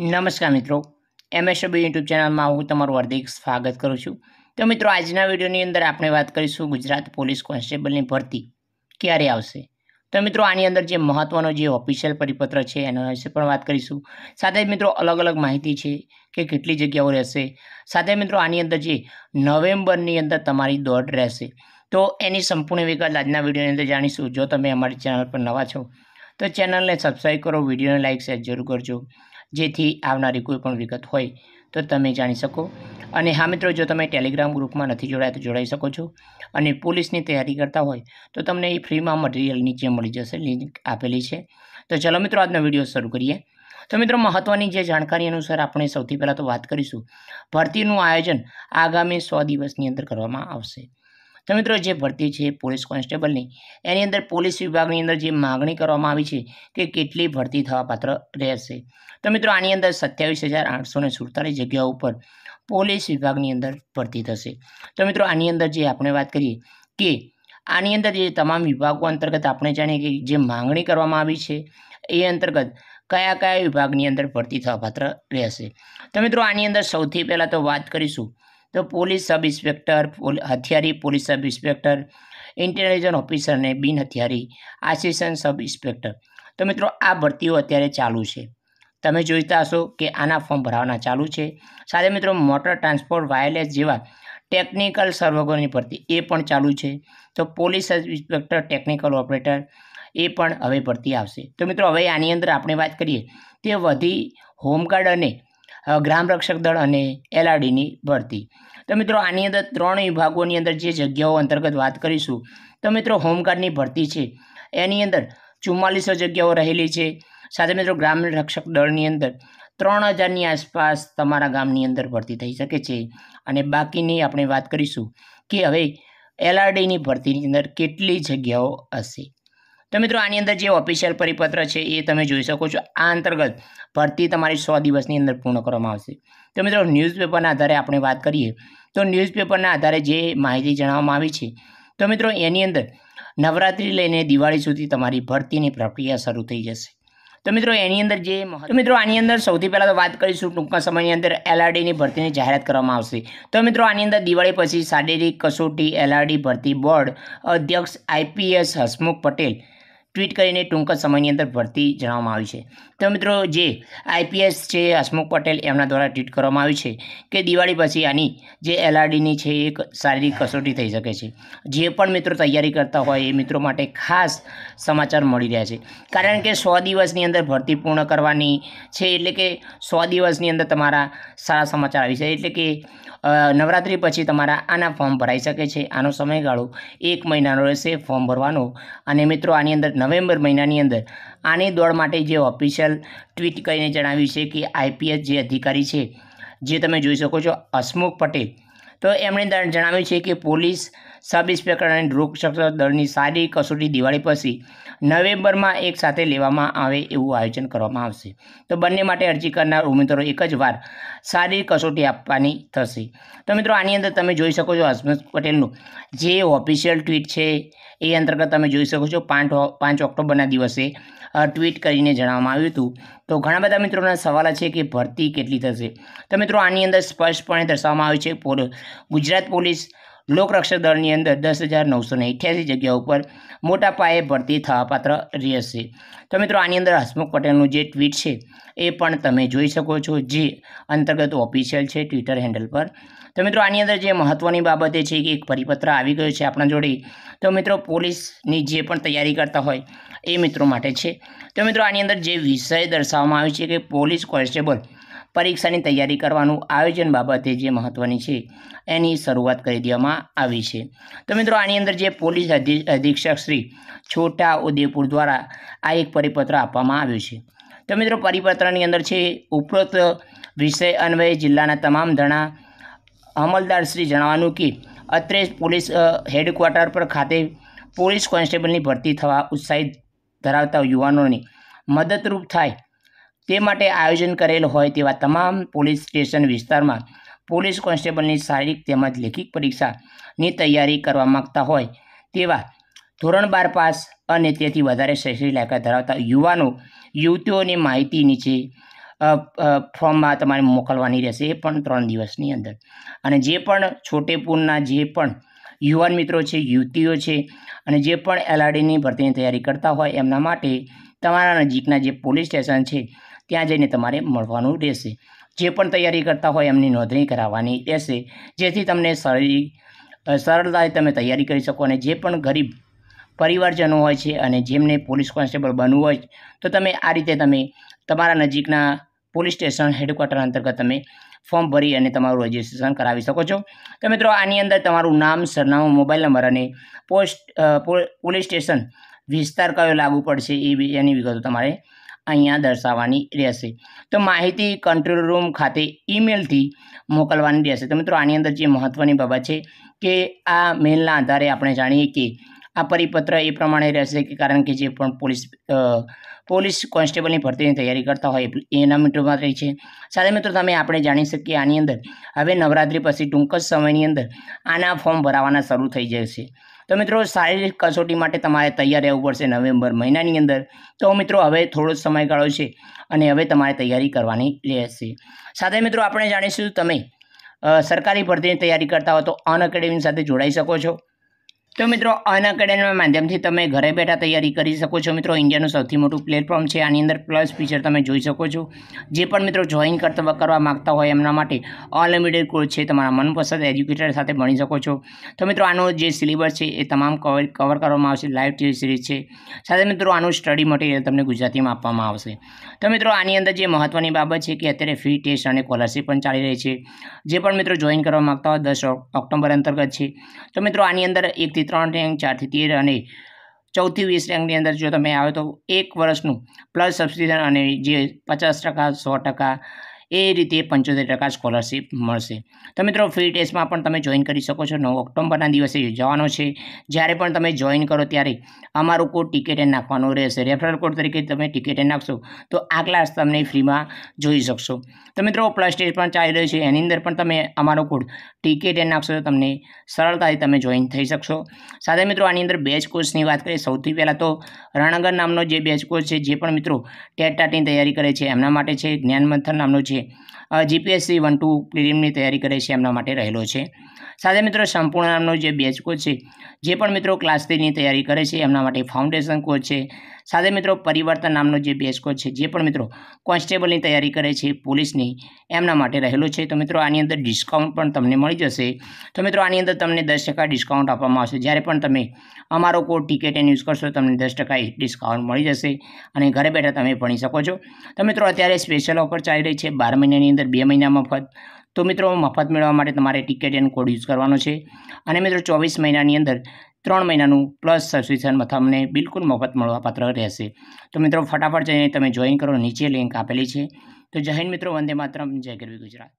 નમસ્કાર મિત્રો MSB YouTube ચેનલમાં હું તમારું હાર્દિક સ્વાગત કરું છું તો મિત્રો આજના વિડીયોની અંદર આપણે વાત કરીશું ગુજરાત પોલીસ કોન્સ્ટેબલની ભરતી ક્યારે આવશે તો મિત્રો આની અંદર જે મહત્ત્વનો જે ઓફિશિયલ પરિપત્ર છે એના વિશે પણ વાત કરીશું સાથે મિત્રો અલગ અલગ માહિતી છે કે કેટલી જગ્યાઓ રહેશે સાથે મિત્રો આની અંદર જે નવેમ્બરની અંદર તમારી દોડ રહેશે તો એની સંપૂર્ણ વિગત આજના વિડીયોની અંદર જાણીશું જો તમે અમારી ચેનલ પર નવા છો તો ચેનલને સબસ્ક્રાઈબ કરો વિડીયોને લાઇક શેર જરૂર કરજો જેથી આવનારી કોઈપણ વિગત હોય તો તમે જાણી શકો અને હા મિત્રો જો તમે ટેલિગ્રામ ગ્રુપમાં નથી જોડાયા તો જોડાઈ શકો છો અને પોલીસની તૈયારી કરતા હોય તો તમને એ ફ્રીમાં મટીરિયલ નીચે મળી જશે લિંક આપેલી છે તો ચલો મિત્રો આજનો વિડીયો શરૂ કરીએ તો મિત્રો મહત્ત્વની જે જાણકારી અનુસાર આપણે સૌથી પહેલાં તો વાત કરીશું ભરતીનું આયોજન આગામી સો દિવસની અંદર કરવામાં આવશે તો મિત્રો જે ભરતી છે પોલીસ કોન્સ્ટેબલની એની અંદર પોલીસ વિભાગની અંદર જે માગણી કરવામાં આવી છે તે કેટલી ભરતી થવાપાત્ર રહેશે તો મિત્રો આની અંદર સત્યાવીસ હજાર આઠસો ને સુડતાલીસ જગ્યાઓ ઉપર પોલીસ વિભાગની અંદર ભરતી થશે તો મિત્રો આની અંદર જે આપણે વાત કરીએ કે આની અંદર જે તમામ વિભાગો અંતર્ગત આપણે જાણીએ કે જે માંગણી કરવામાં આવી છે એ અંતર્ગત કયા કયા વિભાગની અંદર ભરતી થવા પાત્ર રહેશે તો મિત્રો આની અંદર સૌથી પહેલાં તો વાત કરીશું તો પોલીસ સબ ઇન્સ્પેક્ટર હથિયારી police sub inspector intelligence officer અને બિન હથિયારી આસિસ્ટન્ટ સબ ઇન્સ્પેક્ટર તો મિત્રો આ ભરતીઓ અત્યારે ચાલુ છે તમે જોઈતા હશો કે આના ફોર્મ ભરાવાના ચાલુ છે સાથે મિત્રો મોટર ટ્રાન્સપોર્ટ વાયરલેસ જેવા ટેકનિકલ સર્વગોની ભરતી એ પણ ચાલુ છે તો પોલીસ ઇન્સ્પેક્ટર ટેકનિકલ ઓપરેટર એ પણ હવે ભરતી આવશે તો મિત્રો હવે આની અંદર આપણે વાત કરીએ તે વધી હોમગાર્ડ અને ગ્રામ રક્ષક દળ અને એલઆરડીની ભરતી તો મિત્રો આની અંદર ત્રણ વિભાગોની અંદર જે જગ્યાઓ અંતર્ગત વાત કરીશું તો મિત્રો હોમગાર્ડની ભરતી છે એની અંદર ચુમ્માલીસો જગ્યાઓ રહેલી છે સાથે મિત્રો ગ્રામીણ રક્ષક દળની અંદર ત્રણ હજારની આસપાસ તમારા ગામની અંદર ભરતી થઈ શકે છે અને બાકીની આપણે વાત કરીશું કે હવે એલઆરડીની ભરતીની અંદર કેટલી જગ્યાઓ હશે તો મિત્રો આની અંદર જે ઓફિશિયલ પરિપત્ર છે એ તમે જોઈ શકો છો આ અંતર્ગત ભરતી તમારી સો દિવસની અંદર પૂર્ણ કરવામાં આવશે તો મિત્રો ન્યૂઝપેપરના આધારે આપણે વાત કરીએ તો ન્યૂઝપેપરના આધારે જે માહિતી જણાવવામાં આવી છે તો મિત્રો એની અંદર નવરાત્રિ લઈને દિવાળી સુધી તમારી ભરતીની પ્રક્રિયા શરૂ થઈ જશે તો મિત્રો એની અંદર જે તો મિત્રો આની અંદર સૌથી પહેલાં તો વાત કરીશું ટૂંકા સમયની અંદર એલઆરડીની ભરતીની જાહેરાત કરવામાં આવશે તો મિત્રો આની અંદર દિવાળી પછી શારીરિક કસોટી એલઆરડી ભરતી બોર્ડ અધ્યક્ષ આઈપીએસ હસમુખ પટેલ ટ્વીટ કરીને ટૂંક સમયની અંદર ભરતી જણાવવામાં આવી છે તો મિત્રો જે આઈપીએસ છે હસમુખ પટેલ એમના દ્વારા ટ્વીટ કરવામાં આવ્યું છે કે દિવાળી પછી આની જે એલઆરડીની છે એક શારીરિક કસોટી થઈ શકે છે જે પણ મિત્રો તૈયારી કરતા હોય એ મિત્રો માટે ખાસ સમાચાર મળી રહ્યા છે કારણ કે સો દિવસની અંદર ભરતી પૂર્ણ કરવાની છે એટલે કે સો દિવસની અંદર તમારા સારા સમાચાર આવી છે એટલે કે નવરાત્રિ પછી તમારા આના ફોર્મ ભરાઈ શકે છે આનો સમયગાળો એક મહિનાનો રહેશે ફોર્મ ભરવાનો અને મિત્રો આની અંદર નવેમ્બર મહિનાની અંદર આની દોડ માટે જે ઓફિશિયલ ટ્વીટ કરીને જણાવ્યું છે કે આઈપીએસ જે અધિકારી છે જે તમે જોઈ શકો છો હસમુખ પટેલ તો એમણે જણાવ્યું છે કે પોલીસ સબ ઇન્સ્પેક્ટર અને રોગશક્ત દળની સારી કસોટી દિવાળી પછી નવેમ્બરમાં એક સાથે લેવામાં આવે એવું આયોજન કરવામાં આવશે તો બંને માટે અરજી કરનાર ઉમેદવારો એક જ વાર સારી કસોટી આપવાની થશે તો મિત્રો આની અંદર તમે જોઈ શકો છો હસમુખ પટેલનું જે ઓફિશિયલ ટ્વીટ છે એ અંતર્ગત તમે જોઈ શકો છો પાંચ પાંચ ઓક્ટોબરના દિવસે ટ્વીટ કરીને જણાવવામાં આવ્યું હતું તો ઘણા બધા મિત્રોના સવાલ છે કે ભરતી કેટલી થશે તો મિત્રો આની અંદર સ્પષ્ટપણે દર્શાવવામાં આવ્યું છે ગુજરાત પોલીસ લોકરક્ષક દળની અંદર દસ હજાર નવસો ને જગ્યા ઉપર મોટા પાયે ભરતી થવાપાત્ર રહેશે તો મિત્રો આની અંદર હસમુખ પટેલનું જે ટ્વીટ છે એ પણ તમે જોઈ શકો છો જે અંતર્ગત ઓફિશિયલ છે ટ્વિટર હેન્ડલ પર તો મિત્રો આની અંદર જે મહત્ત્વની બાબત એ છે કે એક પરિપત્ર આવી ગયો છે આપણા જોડે તો મિત્રો પોલીસની જે પણ તૈયારી કરતા હોય એ મિત્રો માટે છે તો મિત્રો આની અંદર જે વિષય દર્શાવવામાં આવ્યો છે કે પોલીસ કોન્સ્ટેબલ પરીક્ષાની તૈયારી કરવાનું આયોજન બાબતે જે મહત્ત્વની છે એની શરૂઆત કરી દેવામાં આવી છે તો મિત્રો આની અંદર જે પોલીસ અધિક્ષક શ્રી છોટા ઉદેપુર દ્વારા આ એક પરિપત્ર આપવામાં આવ્યું છે તો મિત્રો પરિપત્રની અંદર છે ઉપરોક્ત વિષય અન્વયે જિલ્લાના તમામ ધણા અમલદારશ્રી જણાવવાનું કે અત્રે પોલીસ હેડક્વાર્ટર પર ખાતે પોલીસ કોન્સ્ટેબલની ભરતી થવા ઉત્સાહિત ધરાવતા યુવાનોની મદદરૂપ થાય તે માટે આયોજન કરેલ હોય તેવા તમામ પોલીસ સ્ટેશન વિસ્તારમાં પોલીસ કોન્સ્ટેબલની શારીરિક તેમજ લેખિત પરીક્ષાની તૈયારી કરવા માગતા હોય તેવા ધોરણ બાર પાસ અને તેથી વધારે શૈક્ષણિક લાયકાત ધરાવતા યુવાનો યુવતીઓની માહિતી નીચે ફોર્મમાં તમારે મોકલવાની રહેશે એ પણ ત્રણ દિવસની અંદર અને જે પણ છોટેપુરના જે પણ યુવાન મિત્રો છે યુવતીઓ છે અને જે પણ એલઆરડીની ભરતીની તૈયારી કરતા હોય એમના માટે તમારા નજીકના જે પોલીસ સ્ટેશન છે ત્યાં જઈને તમારે મળવાનું રહેશે જે પણ તૈયારી કરતા હોય એમની નોંધણી કરાવવાની રહેશે જેથી તમને સરળ સરળતાથી તમે તૈયારી કરી શકો અને જે પણ ગરીબ પરિવારજનો હોય છે અને જેમને પોલીસ કોન્સ્ટેબલ બનવું હોય તો તમે આ રીતે તમે તમારા નજીકના પોલીસ સ્ટેશન હેડક્વાર્ટર અંતર્ગત તમે ફોર્મ ભરી અને તમારું રજિસ્ટ્રેશન કરાવી શકો છો તો મિત્રો આની અંદર તમારું નામ સરનામું મોબાઈલ નંબર અને પોસ્ટ પોલીસ સ્ટેશન વિસ્તાર કયો લાગુ પડશે એ એની વિગતો તમારે અહીંયા દર્શાવવાની રહેશે તો માહિતી કંટ્રોલ રૂમ ખાતે ઈમેલથી મોકલવાની રહેશે તો મિત્રો આની અંદર જે મહત્ત્વની બાબત છે કે આ મેલના આધારે આપણે જાણીએ કે આ પરિપત્ર એ પ્રમાણે રહેશે કે કારણ કે જે પણ પોલીસ પોલીસ કોન્સ્ટેબલની ભરતીની તૈયારી કરતા હોય એના મિત્રોમાં રહી છે સાથે મિત્રો તમે આપણે જાણી શકીએ આની અંદર હવે નવરાત્રી પછી ટૂંક જ સમયની અંદર આના ફોર્મ ભરાવાના શરૂ થઈ જશે તો મિત્રો શારીરિક કસોટી માટે તમારે તૈયાર રહેવું પડશે નવેમ્બર મહિનાની અંદર તો મિત્રો હવે થોડો સમયગાળો છે અને હવે તમારે તૈયારી કરવાની રહેશે સાથે મિત્રો આપણે જાણીશું તમે સરકારી ભરતીની તૈયારી કરતા હો તો અન એકેડેમી સાથે જોડાઈ શકો છો તો મિત્રો અન અકેડમીના માધ્યમથી તમે ઘરે બેઠા તૈયારી કરી શકો છો મિત્રો ઇન્ડિયાનું સૌથી મોટું પ્લેટફોર્મ છે આની અંદર પ્લસ ફીચર તમે જોઈ શકો છો જે પણ મિત્રો જોઈન કરતા કરવા માગતા હોય એમના માટે અનલિમિટેડ કોર્સ છે તમારા મનપસંદ એજ્યુકેટર સાથે ભણી શકો છો તો મિત્રો આનો જે સિલેબસ છે એ તમામ કવર કવર કરવામાં આવશે લાઇવ ટીવી સિરીઝ છે સાથે મિત્રો આનું સ્ટડી મટીરિયલ તમને ગુજરાતીમાં આપવામાં આવશે તો મિત્રો આની અંદર જે મહત્ત્વની બાબત છે કે અત્યારે ફી ટેસ્ટ અને સ્કોલરશીપ પણ ચાલી રહી છે જે પણ મિત્રો જોઈન કરવા માગતા હોય દસ ઓક્ટોબર અંતર્ગત છે તો મિત્રો આની અંદર એકથી ત્રણ રેન્ક ચારથી તેર અને ચૌદથી વીસ રેન્કની અંદર જો તમે આવે તો એક વર્ષનું પ્લસ સબસિડીઝન અને જે પચાસ ટકા સો ટકા એ રીતે પંચોતેર ટકા સ્કોલરશીપ મળશે તો મિત્રો ફ્રી ટેસ્ટમાં પણ તમે જોઈન કરી શકો છો નવ ઓક્ટોબરના દિવસે યોજવાનો છે જ્યારે પણ તમે જોઈન કરો ત્યારે અમારો કોડ ટિકિટે નાખવાનો રહેશે રેફરલ કોડ તરીકે તમે ટિકિટે નાખશો તો આ ક્લાસ તમને ફ્રીમાં જોઈ શકશો તો મિત્રો પ્લસ ટેસ્ટ પણ ચાલી રહ્યો છે એની અંદર પણ તમે અમારો કોડ ટિકિટ નાખશો તો તમને સરળતાથી તમે જોઈન થઈ શકશો સાથે મિત્રો આની અંદર બેચ કોર્સની વાત કરીએ સૌથી પહેલાં તો રણગર નામનો જે બેચ કોર્સ છે જે પણ મિત્રો ટેટાની તૈયારી કરે છે એમના માટે છે જ્ઞાન મંથન નામનો છે છે જીપીએસસી વન ટુ પ્રિલિમની તૈયારી કરે છે એમના માટે રહેલો છે સાથે મિત્રો સંપૂર્ણ નામનો જે બેચ કોચ છે જે પણ મિત્રો ક્લાસ થ્રીની તૈયારી કરે છે એમના માટે ફાઉન્ડેશન કોચ છે સાથે મિત્રો પરિવર્તન નામનો જે બેચ છે જે પણ મિત્રો કોન્સ્ટેબલની તૈયારી કરે છે પોલીસની એમના માટે રહેલો છે તો મિત્રો આની અંદર ડિસ્કાઉન્ટ પણ તમને મળી જશે તો મિત્રો આની અંદર તમને દસ ટકા ડિસ્કાઉન્ટ આપવામાં આવશે જ્યારે પણ તમે અમારો કોડ ટિકિટ એન યુઝ કરશો તમને દસ ટકા ડિસ્કાઉન્ટ મળી જશે અને ઘરે બેઠા તમે ભણી શકો છો તો મિત્રો અત્યારે સ્પેશિયલ ઓફર ચાલી રહી છે બાર મહિનાની અંદર બે મહિના મફત તો મિત્રો મફત મેળવવા માટે તમારે ટિકિટ એન્ડ કોડ યુઝ કરવાનો છે અને મિત્રો ચોવીસ મહિનાની અંદર ત્રણ મહિનાનું પ્લસ સબસ્ક્રિપ્શન તમને બિલકુલ મફત મળવાપાત્ર રહેશે તો મિત્રો ફટાફટ જઈને તમે જોઈન કરો નીચે લિંક આપેલી છે તો જય હિન્દ મિત્રો વંદે માત્ર જય ગરવી ગુજરાત